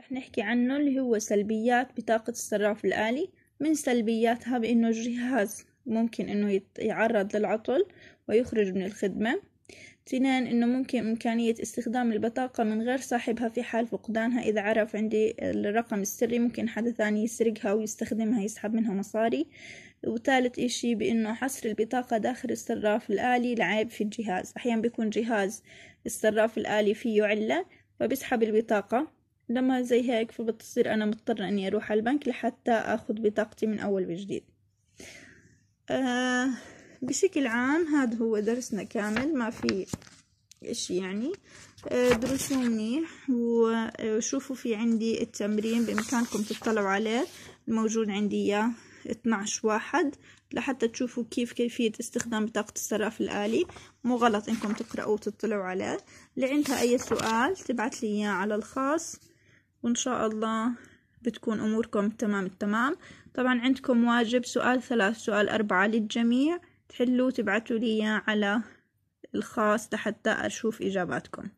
رح نحكي عنه اللي هو سلبيات بطاقة الصراف الآلي من سلبياتها بأنه الجهاز ممكن أنه يتعرض للعطل ويخرج من الخدمة تنين أنه ممكن إمكانية استخدام البطاقة من غير صاحبها في حال فقدانها إذا عرف عندي الرقم السري ممكن حدا ثاني يسرقها ويستخدمها يسحب منها مصاري وثالث إشي بأنه حصر البطاقة داخل الصراف الآلي لعيب في الجهاز أحيانا بيكون جهاز الصراف الآلي فيه علة فبيسحب البطاقة لما زي هيك فبتصير أنا مضطرة أني أروح على البنك لحتى أخذ بطاقتي من أول وجديد آه بشكل عام هذا هو درسنا كامل ما في إشي يعني آه درسوه منيح وشوفوا في عندي التمرين بإمكانكم تطلعوا عليه الموجود عندي إياه 12 واحد لحتى تشوفوا كيف كيفية استخدام بطاقة الصراف الآلي مو غلط إنكم تقرأوا وتطلعوا عليه اللي عندها أي سؤال تبعت لي إياه على الخاص وإن شاء الله بتكون أموركم تمام التمام طبعا عندكم واجب سؤال ثلاث سؤال أربعة للجميع تحلوا تبعتوا لي على الخاص لحتى أشوف إجاباتكم